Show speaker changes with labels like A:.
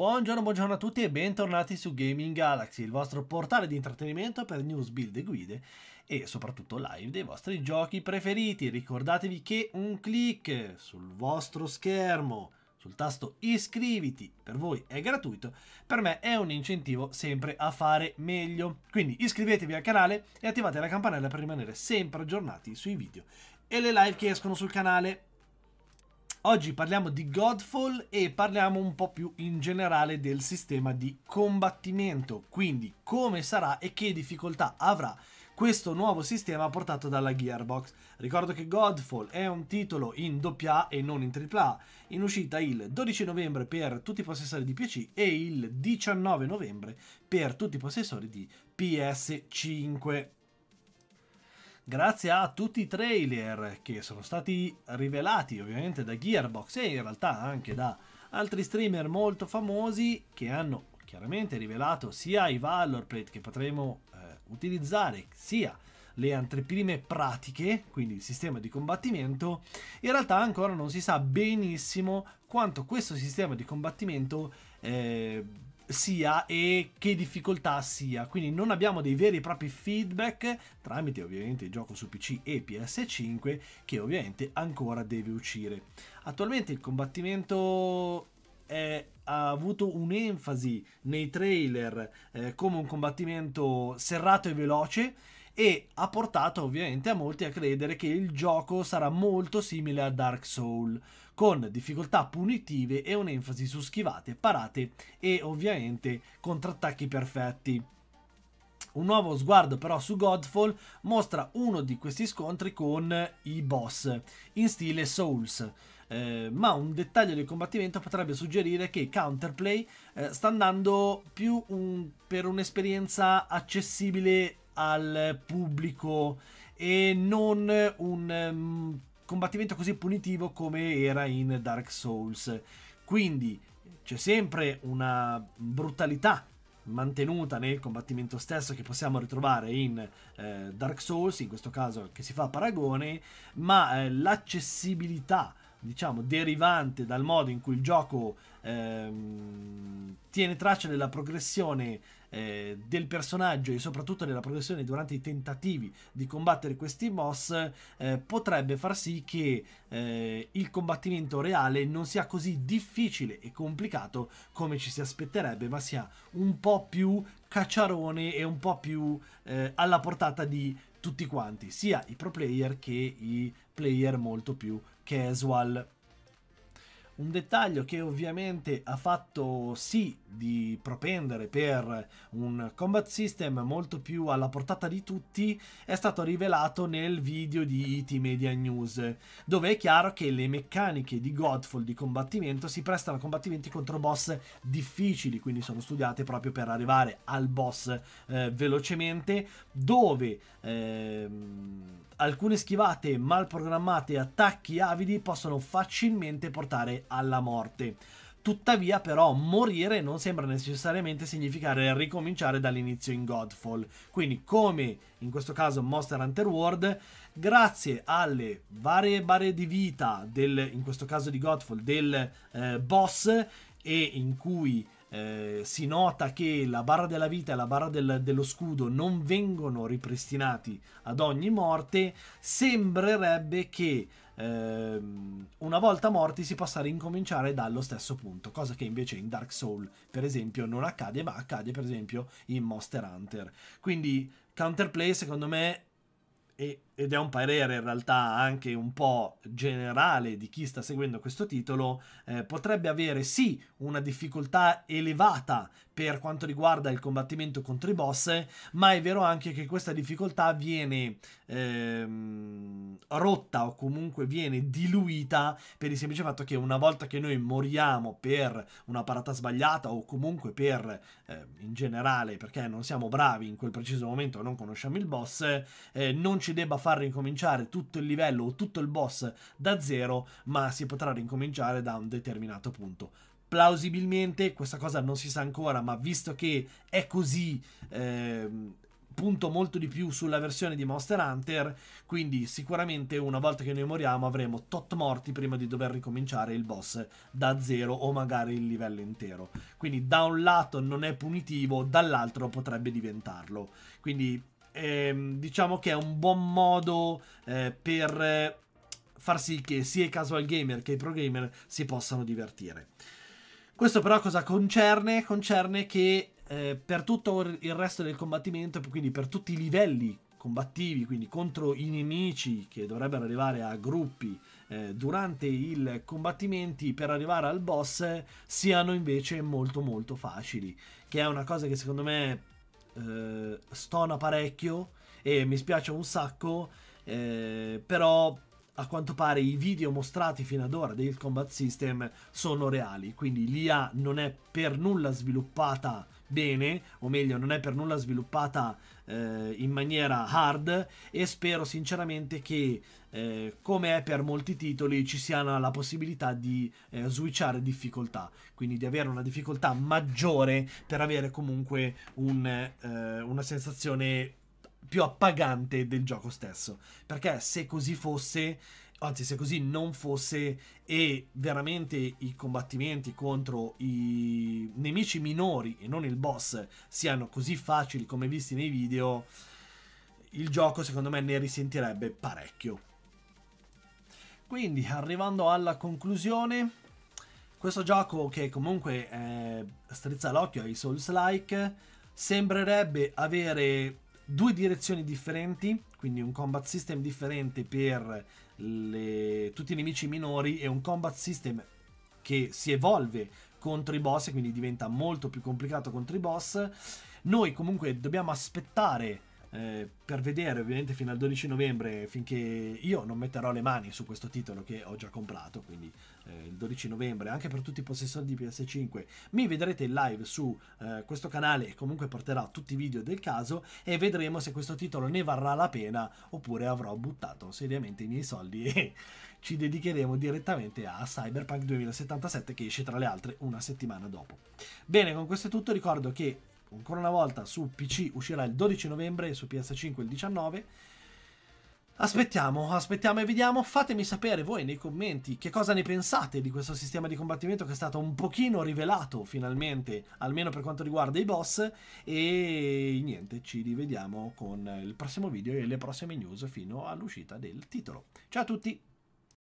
A: Buongiorno, buongiorno a tutti e bentornati su Gaming Galaxy, il vostro portale di intrattenimento per news, build e guide e soprattutto live dei vostri giochi preferiti. Ricordatevi che un clic sul vostro schermo sul tasto iscriviti, per voi è gratuito, per me è un incentivo sempre a fare meglio. Quindi iscrivetevi al canale e attivate la campanella per rimanere sempre aggiornati sui video e le live che escono sul canale. Oggi parliamo di Godfall e parliamo un po' più in generale del sistema di combattimento, quindi come sarà e che difficoltà avrà questo nuovo sistema portato dalla Gearbox. Ricordo che Godfall è un titolo in doppia e non in AAA, in uscita il 12 novembre per tutti i possessori di PC e il 19 novembre per tutti i possessori di PS5 grazie a tutti i trailer che sono stati rivelati ovviamente da Gearbox e in realtà anche da altri streamer molto famosi che hanno chiaramente rivelato sia i valor plate che potremo eh, utilizzare sia le anteprime pratiche, quindi il sistema di combattimento, in realtà ancora non si sa benissimo quanto questo sistema di combattimento eh, sia e che difficoltà sia. Quindi non abbiamo dei veri e propri feedback tramite ovviamente il gioco su PC e PS5 che ovviamente ancora deve uscire. Attualmente il combattimento è, ha avuto un'enfasi nei trailer eh, come un combattimento serrato e veloce e ha portato ovviamente a molti a credere che il gioco sarà molto simile a Dark Souls con difficoltà punitive e un'enfasi su schivate, parate e ovviamente contrattacchi perfetti. Un nuovo sguardo però su Godfall mostra uno di questi scontri con i boss, in stile Souls, eh, ma un dettaglio del combattimento potrebbe suggerire che Counterplay eh, sta andando più un, per un'esperienza accessibile al pubblico e non un um, combattimento così punitivo come era in Dark Souls. Quindi c'è sempre una brutalità mantenuta nel combattimento stesso che possiamo ritrovare in eh, Dark Souls, in questo caso che si fa a paragone, ma eh, l'accessibilità diciamo derivante dal modo in cui il gioco ehm, tiene traccia della progressione eh, del personaggio e soprattutto della progressione durante i tentativi di combattere questi boss, eh, potrebbe far sì che eh, il combattimento reale non sia così difficile e complicato come ci si aspetterebbe, ma sia un po' più cacciarone e un po' più eh, alla portata di tutti quanti, sia i pro player che i player molto più casual. Un dettaglio che ovviamente ha fatto sì di propendere per un combat system molto più alla portata di tutti è stato rivelato nel video di IT Media News, dove è chiaro che le meccaniche di Godfall di combattimento si prestano a combattimenti contro boss difficili, quindi sono studiate proprio per arrivare al boss eh, velocemente, dove ehm, alcune schivate mal programmate e attacchi avidi possono facilmente portare alla morte. Tuttavia, però, morire non sembra necessariamente significare ricominciare dall'inizio in Godfall. Quindi, come in questo caso Monster Hunter World, grazie alle varie barre di vita del, in questo caso di Godfall, del eh, boss, e in cui eh, si nota che la barra della vita e la barra del, dello scudo non vengono ripristinati ad ogni morte, sembrerebbe che ehm, una volta morti si possa rincominciare dallo stesso punto, cosa che invece in Dark Souls per esempio non accade, ma accade per esempio in Monster Hunter. Quindi counterplay secondo me è ed è un parere in realtà anche un po' generale di chi sta seguendo questo titolo, eh, potrebbe avere sì una difficoltà elevata per quanto riguarda il combattimento contro i boss, ma è vero anche che questa difficoltà viene ehm, rotta o comunque viene diluita per il semplice fatto che una volta che noi moriamo per una parata sbagliata o comunque per eh, in generale perché non siamo bravi in quel preciso momento non conosciamo il boss, eh, non ci debba fare far ricominciare tutto il livello o tutto il boss da zero, ma si potrà ricominciare da un determinato punto plausibilmente, questa cosa non si sa ancora, ma visto che è così, eh, punto molto di più sulla versione di Monster Hunter, quindi sicuramente una volta che noi moriamo avremo tot morti prima di dover ricominciare il boss da zero o magari il livello intero. Quindi da un lato non è punitivo, dall'altro potrebbe diventarlo. Quindi ehm, diciamo che è un buon modo eh, per eh, far sì che sia i casual gamer che i pro gamer si possano divertire. Questo però cosa concerne? Concerne che eh, per tutto il resto del combattimento, quindi per tutti i livelli combattivi, quindi contro i nemici che dovrebbero arrivare a gruppi eh, durante i combattimenti per arrivare al boss, siano invece molto molto facili, che è una cosa che secondo me eh, stona parecchio e mi spiace un sacco, eh, però a quanto pare i video mostrati fino ad ora del combat system sono reali, quindi l'IA non è per nulla sviluppata bene, o meglio non è per nulla sviluppata eh, in maniera hard e spero sinceramente che eh, come è per molti titoli ci sia la possibilità di eh, switchare difficoltà quindi di avere una difficoltà maggiore per avere comunque un, eh, una sensazione più appagante del gioco stesso perché se così fosse anzi se così non fosse e veramente i combattimenti contro i nemici minori e non il boss siano così facili come visti nei video, il gioco secondo me ne risentirebbe parecchio. Quindi arrivando alla conclusione, questo gioco che comunque eh, strizza l'occhio ai Souls-like sembrerebbe avere due direzioni differenti, quindi un combat system differente per le, tutti i nemici minori e un combat system che si evolve contro i boss, quindi diventa molto più complicato contro i boss. Noi comunque dobbiamo aspettare eh, per vedere ovviamente fino al 12 novembre, finché io non metterò le mani su questo titolo che ho già comprato, quindi eh, il 12 novembre, anche per tutti i possessori di PS5, mi vedrete in live su eh, questo canale e comunque porterò tutti i video del caso e vedremo se questo titolo ne varrà la pena oppure avrò buttato seriamente i miei soldi e ci dedicheremo direttamente a Cyberpunk 2077 che esce tra le altre una settimana dopo. Bene, con questo è tutto, ricordo che ancora una volta su PC uscirà il 12 novembre e su PS5 il 19. Aspettiamo, aspettiamo e vediamo. Fatemi sapere voi nei commenti che cosa ne pensate di questo sistema di combattimento che è stato un pochino rivelato finalmente, almeno per quanto riguarda i boss. E niente, ci rivediamo con il prossimo video e le prossime news fino all'uscita del titolo. Ciao a tutti!